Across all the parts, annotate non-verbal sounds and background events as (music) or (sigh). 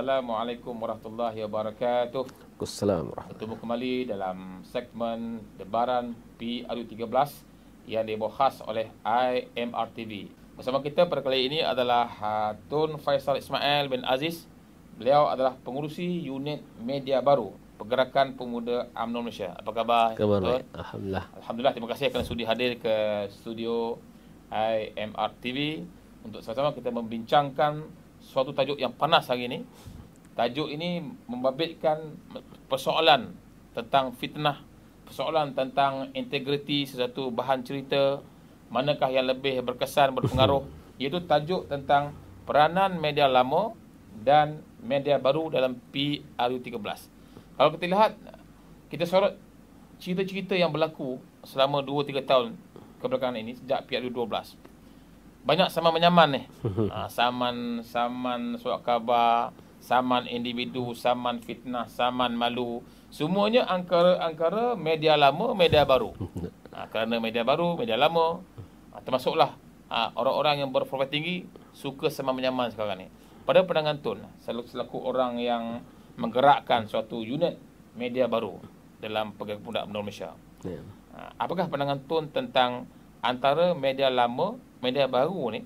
Assalamualaikum warahmatullahi wabarakatuh. Assalamualaikum warahmatullahi wabarakatuh. kembali dalam segmen debaran PRU13 yang dibawa khas oleh IMRTV. Bersama kita pada kali ini adalah Tun Faisal Ismail bin Aziz. Beliau adalah pengurusi unit media baru Pergerakan Pemuda UMNO Malaysia. Apa khabar? Khabar baik. Alhamdulillah. Alhamdulillah. Terima kasih kerana sudi hadir ke studio IMRTV untuk sama-sama kita membincangkan suatu tajuk yang panas hari ini. Tajuk ini membabitkan persoalan tentang fitnah, persoalan tentang integriti sesuatu bahan cerita, manakah yang lebih berkesan, berpengaruh. (laughs) Iaitu tajuk tentang peranan media lama dan media baru dalam PRU13. Kalau kita lihat, kita sorot cerita-cerita yang berlaku selama 2-3 tahun kebelakangan ini sejak PRU12 banyak saman menyaman ni. Ha, (laughs) saman saman surat khabar, saman individu, saman fitnah, saman malu. Semuanya angkara-angkara media lama, media baru. Ha, (laughs) kerana media baru, media lama. Ha, termasuklah ha, orang-orang yang berprofil tinggi suka saman menyaman sekarang ni. Pada pandangan Tun, selaku, selaku orang yang menggerakkan suatu unit media baru dalam Pegawai Pundak Malaysia. Yeah. Ya. apakah pandangan Tun tentang antara media lama media baru ni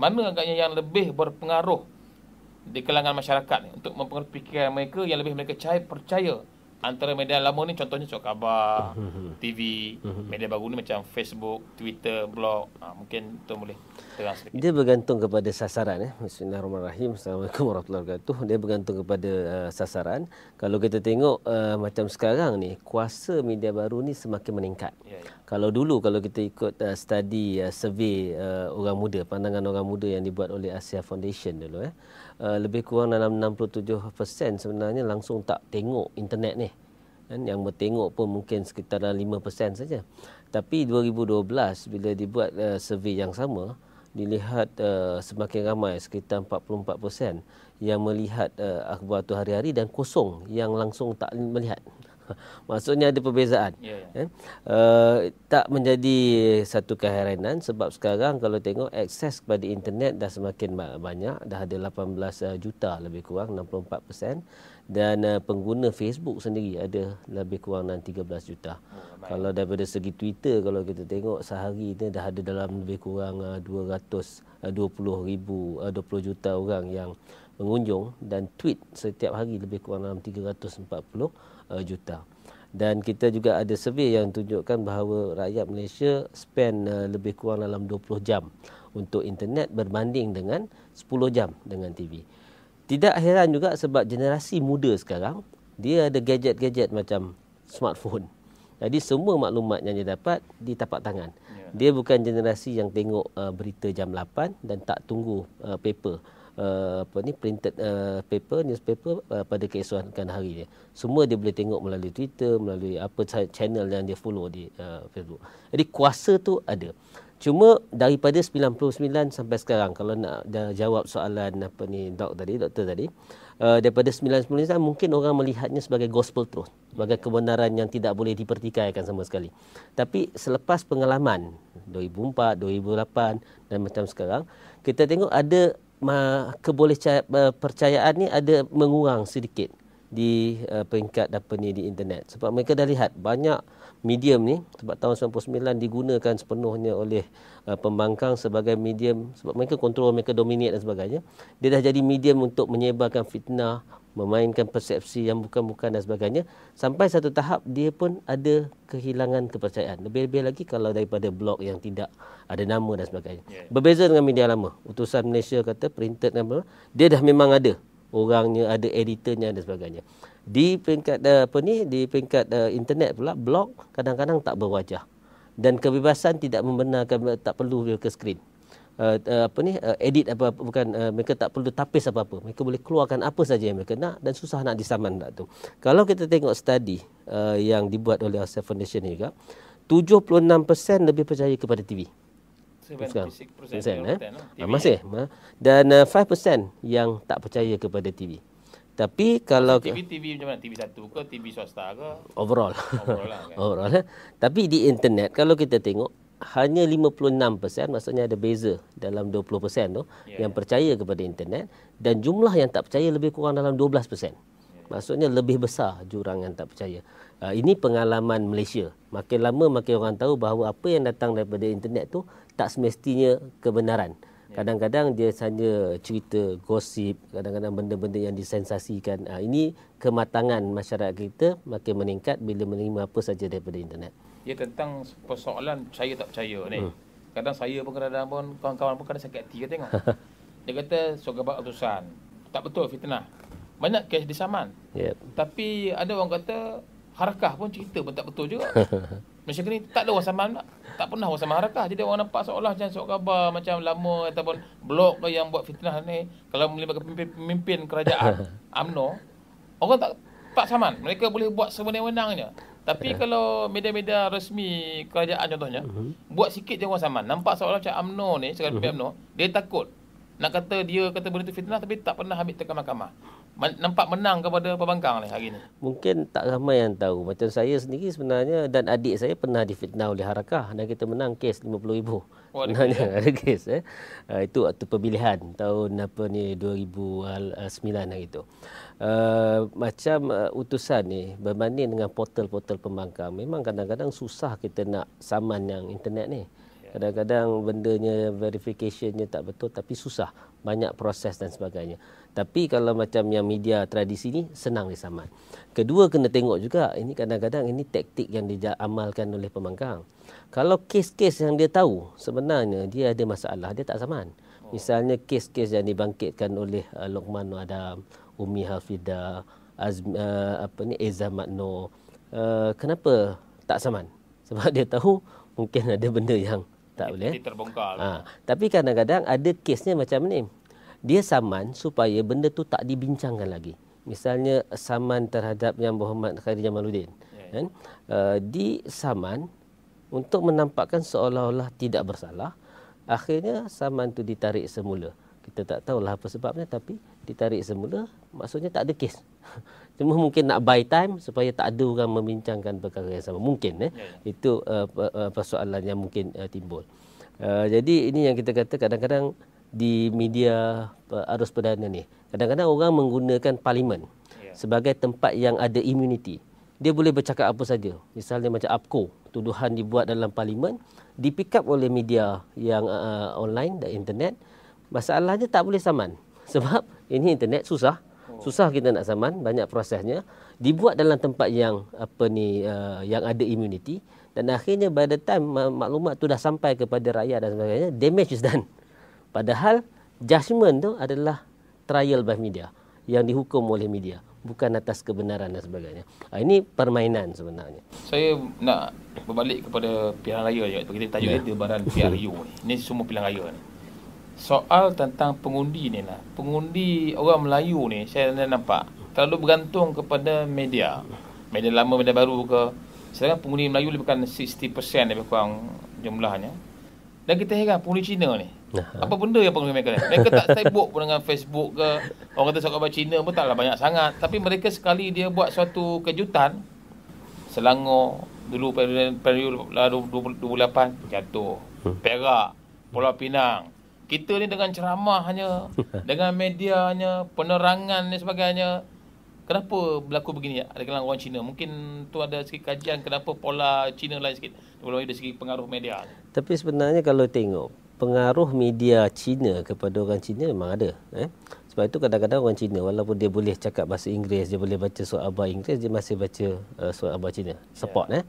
mana agaknya yang lebih berpengaruh di kalangan masyarakat ni untuk mempengaruhi fikiran mereka yang lebih mereka percaya, percaya antara media lama ni contohnya surat khabar, mhm. TV, mhm. media baru ni macam Facebook, Twitter, blog. Ha, mungkin tu boleh terang sedikit. Dia bergantung kepada sasaran. Eh. Bismillahirrahmanirrahim. Assalamualaikum warahmatullahi wabarakatuh. Dia bergantung kepada uh, sasaran. Kalau kita tengok uh, macam sekarang ni, kuasa media baru ni semakin meningkat. Ya, ya. Kalau dulu, kalau kita ikut uh, study, uh, survey uh, orang muda, pandangan orang muda yang dibuat oleh Asia Foundation dulu. Eh. Eh, lebih kurang dalam 67% sebenarnya langsung tak tengok internet ni. Kan? Yang bertengok pun mungkin sekitar 5% saja. Tapi 2012 bila dibuat uh, survey yang sama, dilihat uh, semakin ramai sekitar 44% yang melihat uh, akhbar tu hari-hari dan kosong yang langsung tak melihat. (laughs) Maksudnya ada perbezaan. Yeah. Ya. Eh? Uh, tak menjadi satu keheranan sebab sekarang kalau tengok akses kepada internet dah semakin banyak. Dah ada 18 eh, juta lebih kurang, 64 Dan uh, pengguna Facebook sendiri ada lebih kurang 13 juta. Hmm, kalau daripada segi Twitter, kalau kita tengok sehari ini dah ada dalam lebih kurang uh, 20 ribu, 20 juta orang yang pengunjung dan tweet setiap hari lebih kurang dalam 340 uh, juta. Dan kita juga ada survey yang tunjukkan bahawa rakyat Malaysia spend uh, lebih kurang dalam 20 jam untuk internet berbanding dengan 10 jam dengan TV. Tidak heran juga sebab generasi muda sekarang dia ada gadget-gadget macam smartphone. Jadi semua maklumat yang dia dapat di tapak tangan. Ya. Dia bukan generasi yang tengok uh, berita jam 8 dan tak tunggu uh, paper. Eh, apa ni printed uh, paper newspaper uh, pada keesokan hari ni Semua dia boleh tengok melalui Twitter, melalui apa channel yang dia follow di uh, Facebook. Jadi kuasa tu ada. Cuma daripada 99 sampai sekarang kalau nak jawab soalan apa ni dok tadi, doktor tadi, uh, daripada 99 mungkin orang melihatnya sebagai gospel truth, sebagai kebenaran yang tidak boleh dipertikaikan sama sekali. Tapi selepas pengalaman 2004, 2008 dan macam sekarang, kita tengok ada keboleh eh, percayaan ni ada mengurang sedikit di uh, peringkat apa ni di internet sebab mereka dah lihat banyak medium ni sebab tahun 99 digunakan sepenuhnya oleh uh, pembangkang sebagai medium sebab mereka kontrol mereka dominate dan sebagainya dia dah jadi medium untuk menyebarkan fitnah memainkan persepsi yang bukan-bukan dan sebagainya sampai satu tahap dia pun ada kehilangan kepercayaan lebih-lebih lagi kalau daripada blog yang tidak ada nama dan sebagainya ya, ya. berbeza dengan media lama utusan Malaysia kata printed nama dia dah memang ada orangnya ada editornya dan sebagainya di peringkat eh, apa ni di peringkat uh, internet pula blog kadang-kadang tak berwajah dan kebebasan tidak membenarkan tak perlu ke skrin Uh, uh, apa ni uh, edit apa, apa bukan uh, mereka tak perlu tapis apa-apa mereka boleh keluarkan apa saja yang mereka nak dan susah nak disaman tak tu kalau kita tengok study uh, yang dibuat oleh Asia Foundation juga 76% lebih percaya kepada TV 76% eh? lah, masih dan uh, 5% yang tak percaya kepada TV tapi kalau TV TV macam mana TV satu ke TV swasta ke overall overall, lah, kan? (laughs) overall eh? tapi di internet kalau kita tengok hanya 56% maksudnya ada beza dalam 20% tu yeah. yang percaya kepada internet dan jumlah yang tak percaya lebih kurang dalam 12%. Ya. Maksudnya lebih besar jurang yang tak percaya. Uh, ini pengalaman Malaysia. Makin lama makin orang tahu bahawa apa yang datang daripada internet tu tak semestinya kebenaran. Ya. Kadang-kadang dia hanya cerita gosip, kadang-kadang benda-benda yang disensasikan. Ah, ini kematangan masyarakat kita makin meningkat bila menerima apa saja daripada internet. Ia tentang persoalan saya tak percaya ni. Hmm. Kadang saya pun kadang-kadang pun kawan-kawan pun kadang sakit hati kata tengok. (laughs) dia kata surga bab utusan. Tak betul fitnah. Banyak kes di saman. Yep. Tapi ada orang kata harakah pun cerita pun tak betul juga. (laughs) Macam ni tak ada orang saman tak. Tak pernah orang saman harakah. Jadi orang nampak seolah macam surga khabar macam lama ataupun blok yang buat fitnah ni. Kalau melibatkan pemimpin, kerajaan (laughs) UMNO. orang tak tak saman. Mereka boleh buat sebenar wenangnya tapi yeah. kalau media-media resmi kerajaan contohnya, uh-huh. buat sikit je orang saman. Nampak seolah macam UMNO ni, sekarang uh-huh. UMNO, dia takut. Nak kata dia kata benda tu fitnah tapi tak pernah ambil tekan mahkamah nampak menang kepada pembangkang ni hari ni? Mungkin tak ramai yang tahu. Macam saya sendiri sebenarnya dan adik saya pernah difitnah oleh Harakah dan kita menang kes RM50,000. Oh, sebenarnya (laughs) ada kes. Eh. Uh, itu waktu pemilihan tahun apa ni 2009 hari itu. Uh, ah, macam uh, utusan ni berbanding dengan portal-portal pembangkang memang kadang-kadang susah kita nak saman yang internet ni. Ya. Kadang-kadang bendanya verificationnya tak betul tapi susah. Banyak proses dan sebagainya. Tapi kalau macam yang media tradisi ni senang disamat. Kedua kena tengok juga ini kadang-kadang ini taktik yang diamalkan oleh pemangkang. Kalau kes-kes yang dia tahu sebenarnya dia ada masalah dia tak saman. Misalnya kes-kes yang dibangkitkan oleh uh, Lokman ada Umi Hafida, Azmi, uh, apa ni Ezam Makno. Uh, kenapa tak saman? (laughs) Sebab dia tahu mungkin ada benda yang tak boleh. Ha, tapi kadang-kadang ada kesnya macam ni dia saman supaya benda tu tak dibincangkan lagi. Misalnya saman terhadap Yang Berhormat Khairi Jamaluddin. Yeah. Kan? Uh, di saman untuk menampakkan seolah-olah tidak bersalah, akhirnya saman tu ditarik semula. Kita tak tahulah apa sebabnya tapi ditarik semula maksudnya tak ada kes. (laughs) Cuma mungkin nak buy time supaya tak ada orang membincangkan perkara yang sama. Mungkin. Eh? Yeah. Ya. Itu uh, persoalan yang mungkin uh, timbul. Uh, jadi ini yang kita kata kadang-kadang di media eh, arus perdana ni. Kadang-kadang orang menggunakan parlimen ya. sebagai tempat yang ada immunity. Dia boleh bercakap apa saja. Misalnya macam apko tuduhan dibuat dalam parlimen, dipick up oleh media yang uh, online dan internet. Masalahnya tak boleh saman. (laughs) Sebab ini internet susah. Oh. Susah kita nak saman, banyak prosesnya. Dibuat dalam tempat yang apa ni uh, yang ada immunity dan akhirnya by the time maklumat tu dah sampai kepada rakyat dan sebagainya, damage is done. Padahal judgement tu adalah trial by media yang dihukum oleh media bukan atas kebenaran dan sebagainya. Ah, ini permainan sebenarnya. Saya nak berbalik kepada pilihan raya je. Kita tajuk yeah. dia barang PRU ni. Ini semua pilihan raya ni. Soal tentang pengundi ni lah. Pengundi orang Melayu ni saya dah nampak terlalu bergantung kepada media. Media lama, media baru ke. Sedangkan pengundi Melayu lebih kurang 60% lebih kurang jumlahnya. Dan kita heran penghuni Cina ni. uh Apa benda yang penghuni mereka ni? Mereka tak (laughs) sibuk pun dengan Facebook ke. Orang kata sokongan bahasa Cina pun taklah banyak sangat. Tapi mereka sekali dia buat suatu kejutan. Selangor. Dulu periode 28. Jatuh. Hmm. Perak. Pulau Pinang. Kita ni dengan ceramah hanya, (laughs) dengan media hanya, Penerangan dan sebagainya kenapa berlaku begini ya? ada kalangan orang Cina mungkin tu ada sikit kajian kenapa pola Cina lain sikit belum ada sikit pengaruh media tapi sebenarnya kalau tengok pengaruh media Cina kepada orang Cina memang ada eh sebab itu kadang-kadang orang Cina walaupun dia boleh cakap bahasa Inggeris dia boleh baca surat khabar Inggeris dia masih baca uh, eh, surat khabar Cina support yeah. eh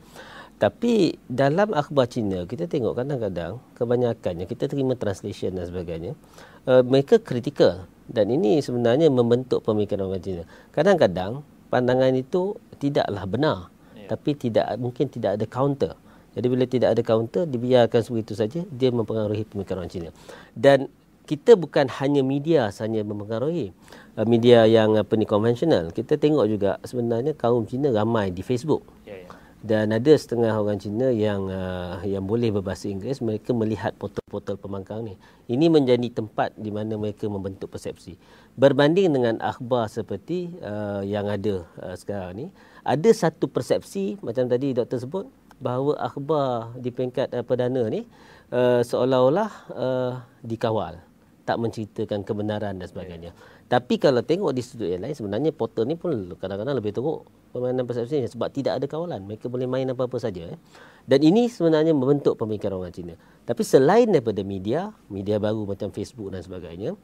tapi dalam akhbar Cina kita tengok kadang-kadang kebanyakannya kita terima translation dan sebagainya uh, mereka kritikal dan ini sebenarnya membentuk pemikiran orang Cina. Kadang-kadang pandangan itu tidaklah benar yeah. tapi tidak mungkin tidak ada counter. Jadi bila tidak ada counter dibiarkan begitu saja dia mempengaruhi pemikiran orang Cina. Dan kita bukan hanya media sahaja mempengaruhi uh, media yang apa ni konvensional. Kita tengok juga sebenarnya kaum Cina ramai di Facebook. Yeah, yeah dan ada setengah orang Cina yang uh, yang boleh berbahasa Inggeris mereka melihat portal-portal pemangkang ni ini menjadi tempat di mana mereka membentuk persepsi berbanding dengan akhbar seperti uh, yang ada uh, sekarang ni ada satu persepsi macam tadi doktor sebut bahawa akhbar di peringkat uh, perdana ni uh, seolah-olah uh, dikawal tak menceritakan kebenaran dan sebagainya tapi kalau tengok di sudut yang lain sebenarnya portal ni pun kadang-kadang lebih teruk permainan persepsi ni sebab tidak ada kawalan. Mereka boleh main apa-apa saja. Eh. Dan ini sebenarnya membentuk pemikiran orang Cina. Tapi selain daripada media, media baru macam Facebook dan sebagainya,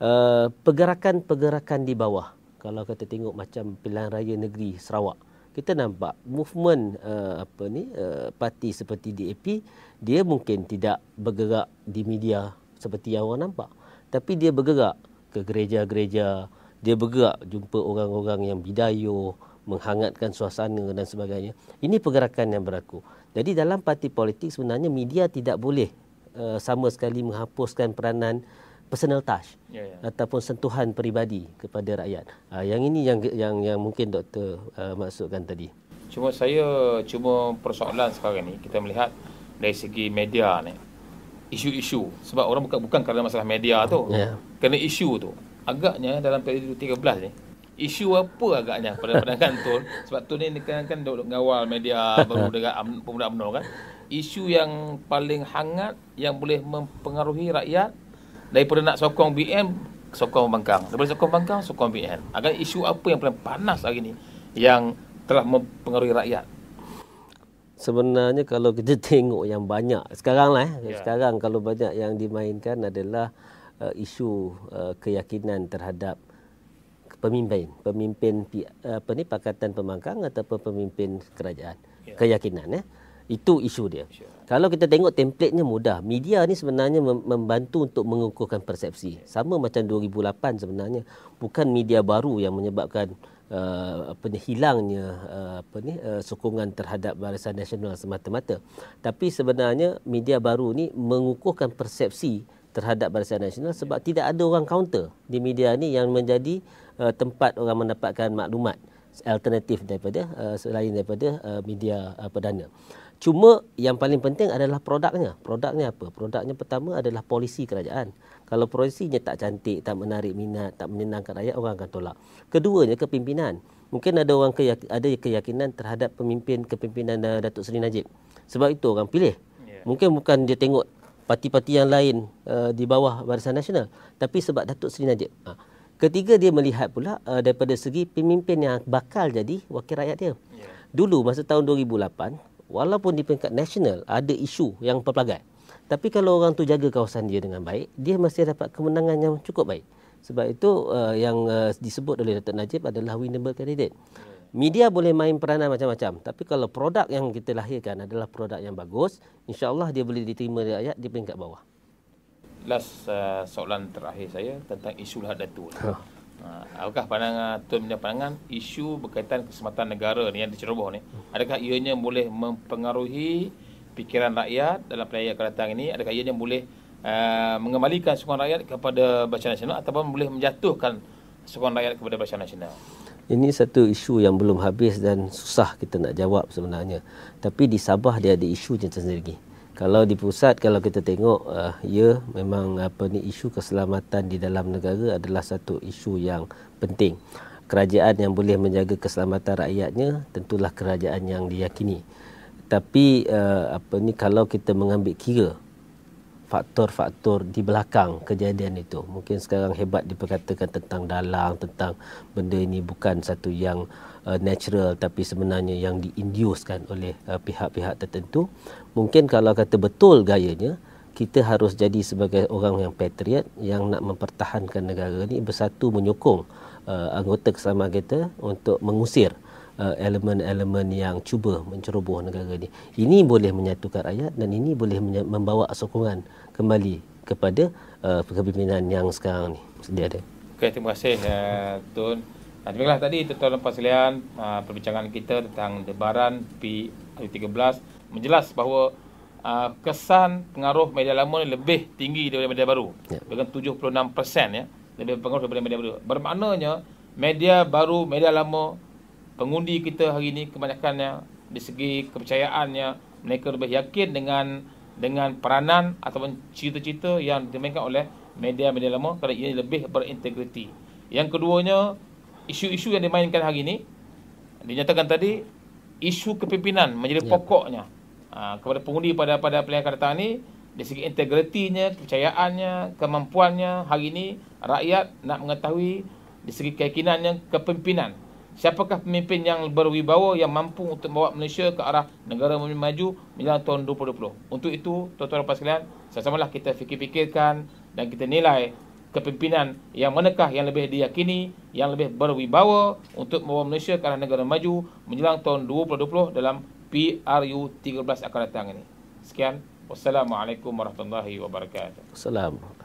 uh, pergerakan-pergerakan di bawah. Kalau kita tengok macam pilihan raya negeri Sarawak, kita nampak movement uh, apa ni uh, parti seperti DAP dia mungkin tidak bergerak di media seperti yang orang nampak tapi dia bergerak ke gereja-gereja. Dia bergerak jumpa orang-orang yang bidayuh, menghangatkan suasana dan sebagainya. Ini pergerakan yang berlaku. Jadi dalam parti politik sebenarnya media tidak boleh uh, sama sekali menghapuskan peranan personal touch yeah, yeah. ataupun sentuhan peribadi kepada rakyat. Uh, yang ini yang yang yang mungkin doktor uh, maksudkan tadi. Cuma saya cuma persoalan sekarang ni kita melihat dari segi media ni isu-isu sebab orang bukan bukan kerana masalah media tu. Yeah. Kerana isu tu. Agaknya dalam periode 13 ni isu apa agaknya pada (laughs) pandangan Tun sebab Tun ni kan kan duduk mengawal media baru ya. dengan pemuda UMNO kan isu yang paling hangat yang boleh mempengaruhi rakyat daripada nak sokong BM sokong pembangkang daripada sokong pembangkang sokong BM Agak isu apa yang paling panas hari ni yang telah mempengaruhi rakyat sebenarnya kalau kita (laughs) tengok yang banyak sekarang lah eh, yeah. sekarang kalau banyak yang dimainkan adalah uh, isu uh, keyakinan terhadap pemimpin pemimpin apa ni pakatan pembangkang ataupun pemimpin kerajaan yeah. keyakinan eh itu isu dia sure. kalau kita tengok templatenya mudah media ni sebenarnya membantu untuk mengukuhkan persepsi ya. sama macam 2008 sebenarnya bukan media baru yang menyebabkan Uh, apa ni hilangnya uh, apa ni uh, sokongan terhadap Barisan Nasional semata-mata tapi sebenarnya media baru ni mengukuhkan persepsi terhadap Barisan Nasional sebab tidak ada orang counter di media ni yang menjadi uh, tempat orang mendapatkan maklumat alternatif daripada uh, selain daripada uh, media uh, perdana. Cuma yang paling penting adalah produknya. Produknya apa? Produknya pertama adalah polisi kerajaan. Kalau polisinya tak cantik, tak menarik minat, tak menyenangkan rakyat, orang akan tolak. Keduanya kepimpinan. Mungkin ada orang keyak- ada keyakinan terhadap pemimpin kepimpinan Datuk Seri Najib. Sebab itu orang pilih. Ya. Mungkin bukan dia tengok parti-parti yang lain uh, di bawah Barisan Nasional. Tapi sebab Datuk Seri Najib. Ha. Ketiga dia melihat pula uh, daripada segi pemimpin yang bakal jadi wakil rakyat dia. Ya. Dulu masa tahun 2008, walaupun di peringkat nasional ada isu yang pelbagai tapi kalau orang tu jaga kawasan dia dengan baik dia masih dapat kemenangan yang cukup baik sebab itu uh, yang uh, disebut oleh Datuk Najib adalah winnable candidate media boleh main peranan macam-macam tapi kalau produk yang kita lahirkan adalah produk yang bagus insyaallah dia boleh diterima di rakyat di peringkat bawah last uh, soalan terakhir saya tentang isu hak datu huh. Ha. Apakah ah, pandangan Tun punya pandangan isu berkaitan keselamatan negara ni yang diceroboh ni? Adakah ianya boleh mempengaruhi fikiran rakyat dalam perayaan akan datang ini? Adakah ianya boleh uh, mengembalikan sokongan rakyat kepada Barisan Nasional ataupun boleh menjatuhkan sokongan rakyat kepada Barisan Nasional? Ini satu isu yang belum habis dan susah kita nak jawab sebenarnya. Tapi di Sabah dia ada isu yang tersendiri kalau di pusat kalau kita tengok uh, ya memang apa ni isu keselamatan di dalam negara adalah satu isu yang penting kerajaan yang boleh menjaga keselamatan rakyatnya tentulah kerajaan yang diyakini tapi uh, apa ni kalau kita mengambil kira faktor-faktor di belakang kejadian itu. Mungkin sekarang hebat diperkatakan tentang dalang, tentang benda ini bukan satu yang uh, natural tapi sebenarnya yang diinduskan oleh uh, pihak-pihak tertentu. Mungkin kalau kata betul gayanya, kita harus jadi sebagai orang yang patriot yang nak mempertahankan negara ini bersatu menyokong uh, anggota keselamatan kita untuk mengusir uh, elemen-elemen yang cuba menceroboh negara ini. Ini boleh menyatukan rakyat dan ini boleh membawa sokongan kembali kepada uh, kepimpinan yang sekarang ni sedia ada. Okey, terima kasih uh, Tun. Nah, demikianlah tadi Tuan Lepas Selian uh, perbincangan kita tentang debaran P13 menjelas bahawa uh, kesan pengaruh media lama lebih tinggi daripada media baru. Ya. Dengan 76% ya, lebih pengaruh daripada media baru. Bermaknanya media baru, media lama pengundi kita hari ini kebanyakannya di segi kepercayaannya mereka lebih yakin dengan dengan peranan ataupun cerita-cerita yang dimainkan oleh media-media lama kerana ia lebih berintegriti. Yang keduanya, isu-isu yang dimainkan hari ini dinyatakan tadi isu kepimpinan menjadi ya. pokoknya ha, kepada pengundi pada pada pilihan akan datang ini di segi integritinya, kepercayaannya, kemampuannya hari ini rakyat nak mengetahui di segi keyakinannya kepimpinan Siapakah pemimpin yang berwibawa yang mampu untuk membawa Malaysia ke arah negara maju menjelang tahun 2020? Untuk itu, tuan-tuan dan sekalian, sama-samalah kita fikir-fikirkan dan kita nilai kepimpinan yang manakah yang lebih diyakini, yang lebih berwibawa untuk membawa Malaysia ke arah negara maju menjelang tahun 2020 dalam PRU 13 akan datang ini. Sekian. Wassalamualaikum warahmatullahi wabarakatuh. Assalamualaikum.